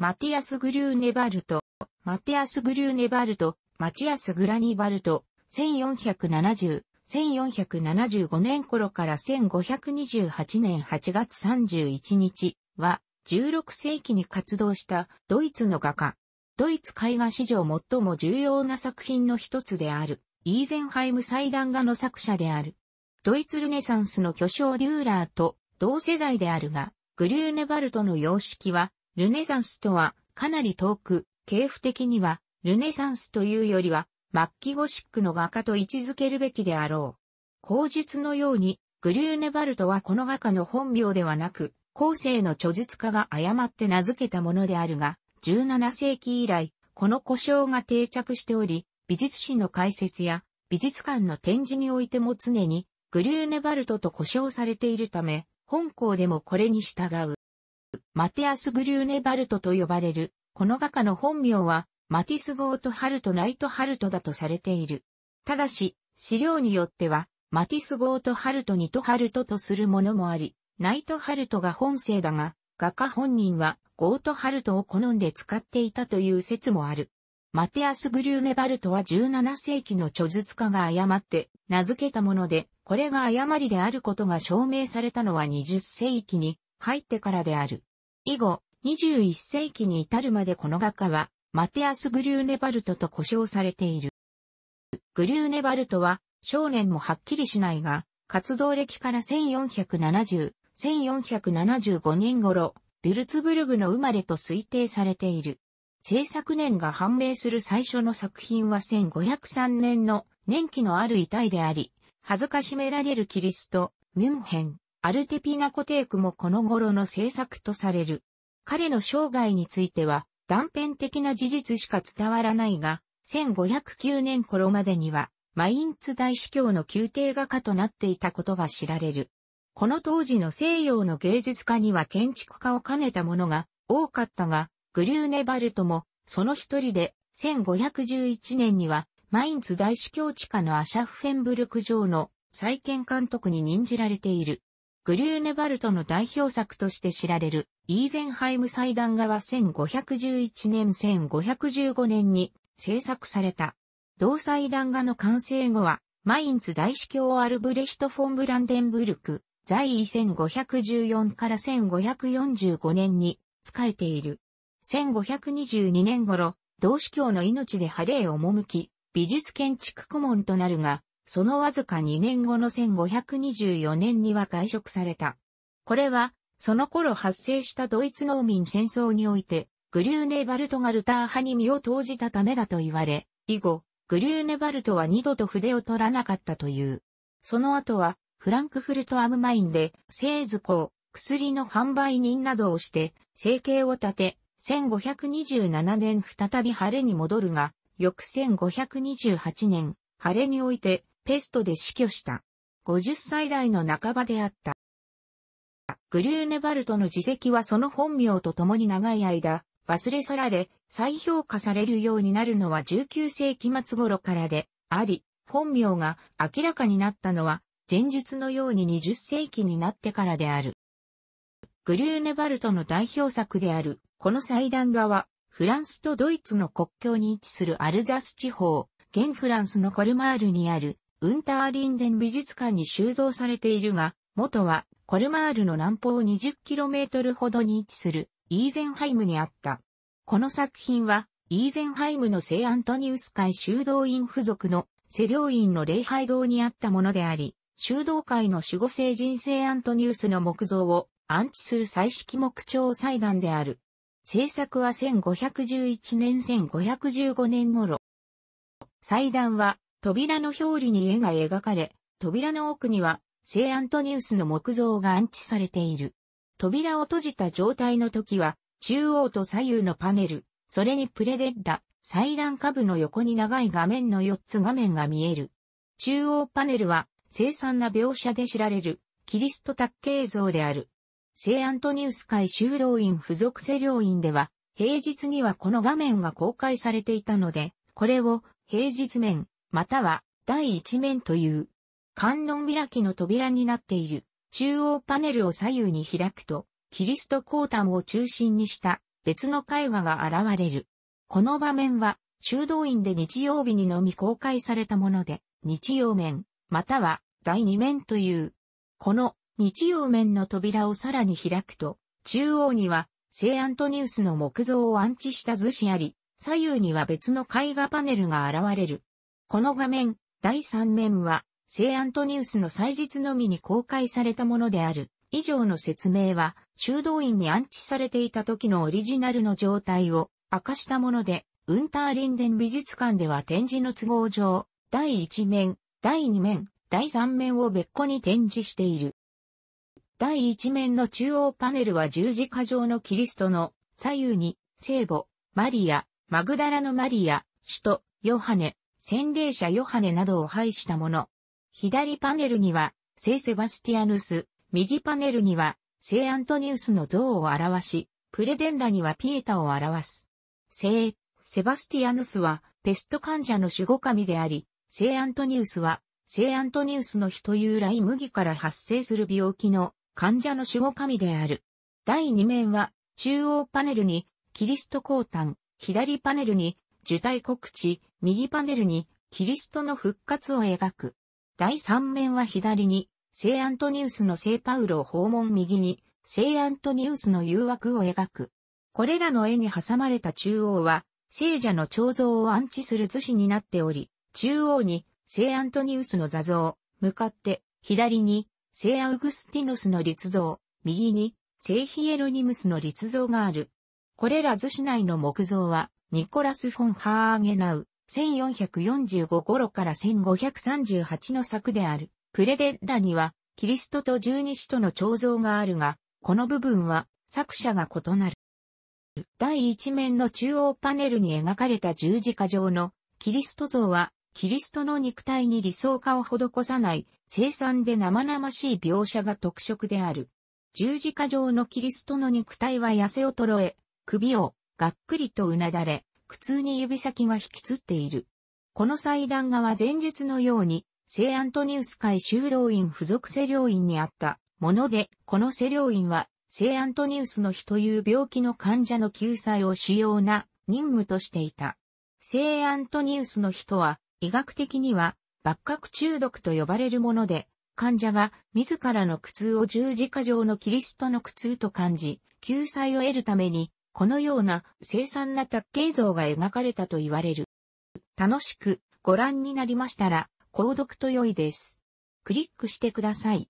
マティアス・グリューネバルト、マティアス・グリューネバルト、マチアス・グラニバルト、1470、1475年頃から1528年8月31日は、16世紀に活動したドイツの画家。ドイツ絵画史上最も重要な作品の一つである、イーゼンハイム祭壇画の作者である。ドイツルネサンスの巨匠デューラーと同世代であるが、グリューネバルトの様式はルネサンスとはかなり遠く、系譜的にはルネサンスというよりは末期ゴシックの画家と位置づけるべきであろう。口述のように、グリューネバルトはこの画家の本名ではなく、後世の著述家が誤って名付けたものであるが、17世紀以来、この故障が定着しており、美術史の解説や美術館の展示においても常にグリューネバルトと故障されているため、本校でもこれに従う。マティアス・グリューネバルトと呼ばれる、この画家の本名は、マティス・ゴート・ハルト・ナイト・ハルトだとされている。ただし、資料によっては、マティス・ゴート・ハルト・ニト・ハルトとするものもあり、ナイト・ハルトが本性だが、画家本人は、ゴート・ハルトを好んで使っていたという説もある。マティアス・グリューネバルトは17世紀の著述家が誤って名付けたもので、これが誤りであることが証明されたのは20世紀に入ってからである。以後、21世紀に至るまでこの画家は、マテアス・グリューネバルトと呼称されている。グリューネバルトは、少年もはっきりしないが、活動歴から1470、1475年頃、ビルツブルグの生まれと推定されている。制作年が判明する最初の作品は1503年の年期のある遺体であり、恥ずかしめられるキリスト、ミュンヘン、アルテピナコテークもこの頃の制作とされる。彼の生涯については断片的な事実しか伝わらないが、1509年頃までには、マインツ大司教の宮廷画家となっていたことが知られる。この当時の西洋の芸術家には建築家を兼ねたものが多かったが、グリューネバルトもその一人で1511年にはマインツ大司教地下のアシャフフェンブルク城の再建監督に任じられている。グリューネバルトの代表作として知られる、イーゼンハイム祭壇画は1511年1515年に制作された。同祭壇画の完成後は、マインツ大司教アルブレヒト・フォン・ブランデンブルク、在位1514から1545年に仕えている。1522年頃、同司教の命でハレーを赴き、美術建築顧問となるが、そのわずか2年後の1524年には外食された。これは、その頃発生したドイツ農民戦争において、グリューネバルトがルター派に身を投じたためだと言われ、以後、グリューネバルトは二度と筆を取らなかったという。その後は、フランクフルトアムマインで、製図工、薬の販売人などをして、生計を立て、1527年再び晴れに戻るが、翌1528年、晴れにおいて、ペストで死去した。50歳代の半ばであった。グリューネバルトの自責はその本名と共に長い間、忘れ去られ、再評価されるようになるのは19世紀末頃からで、あり、本名が明らかになったのは、前述のように20世紀になってからである。グリューネバルトの代表作である、この祭壇画は、フランスとドイツの国境に位置するアルザス地方、現フランスのコルマールにある、ウンターリンデン美術館に収蔵されているが、元はコルマールの南方 20km ほどに位置するイーゼンハイムにあった。この作品は、イーゼンハイムの聖アントニウス会修道院付属のセ領院の礼拝堂にあったものであり、修道会の守護聖人聖アントニウスの木像を安置する彩色木彫祭壇である。制作は1511年1515年頃。祭壇は扉の表裏に絵が描かれ、扉の奥には、聖アントニウスの木像が安置されている。扉を閉じた状態の時は、中央と左右のパネル、それにプレデッラ、祭壇下部の横に長い画面の4つ画面が見える。中央パネルは、生産な描写で知られる、キリスト卓形像である。聖アントニウス会修道院附属世領院では、平日にはこの画面が公開されていたので、これを平日面、または第一面という、観音開きの扉になっている、中央パネルを左右に開くと、キリスト降誕を中心にした別の絵画が現れる。この場面は、修道院で日曜日にのみ公開されたもので、日曜面、または第二面という。この日曜面の扉をさらに開くと、中央には聖アントニウスの木像を安置した図紙あり、左右には別の絵画パネルが現れる。この画面、第3面は、聖アントニウスの祭日のみに公開されたものである。以上の説明は、修道院に安置されていた時のオリジナルの状態を明かしたもので、ウンターリンデン美術館では展示の都合上、第1面、第2面、第3面を別個に展示している。第1面の中央パネルは十字架上のキリストの左右に聖母、マリア、マグダラのマリア、首都、ヨハネ、洗礼者ヨハネなどを配したもの。左パネルには、聖セバスティアヌス、右パネルには、聖アントニウスの像を表し、プレデンラにはピエタを表す。聖、セバスティアヌスは、ペスト患者の守護神であり、聖アントニウスは、聖アントニウスの日という来麦から発生する病気の患者の守護神である。第2面は、中央パネルに、キリスト降誕、左パネルに、受胎告知、右パネルにキリストの復活を描く。第3面は左に、聖アントニウスの聖パウロを訪問右に、聖アントニウスの誘惑を描く。これらの絵に挟まれた中央は、聖者の彫像を安置する図紙になっており、中央に聖アントニウスの座像、向かって左に聖アウグスティノスの立像、右に聖ヒエロニムスの立像がある。これら図紙内の木像は、ニコラス・フォン・ハーゲナウ、1445頃から1538の作である、プレデッラには、キリストと十二使徒の彫像があるが、この部分は作者が異なる。第一面の中央パネルに描かれた十字架上のキリスト像は、キリストの肉体に理想化を施さない生産で生々しい描写が特色である。十字架上のキリストの肉体は痩せ衰え、首をがっくりとうなだれ、苦痛に指先が引きつっている。この祭壇画は前述のように、聖アントニウス会修道院付属世領院にあったもので、この世領院は、聖アントニウスの日という病気の患者の救済を主要な任務としていた。聖アントニウスの日とは、医学的には、幕閣中毒と呼ばれるもので、患者が自らの苦痛を十字架上のキリストの苦痛と感じ、救済を得るためにこのような凄惨な卓形像が描かれたと言われる。楽しくご覧になりましたら、購読と良いです。クリックしてください。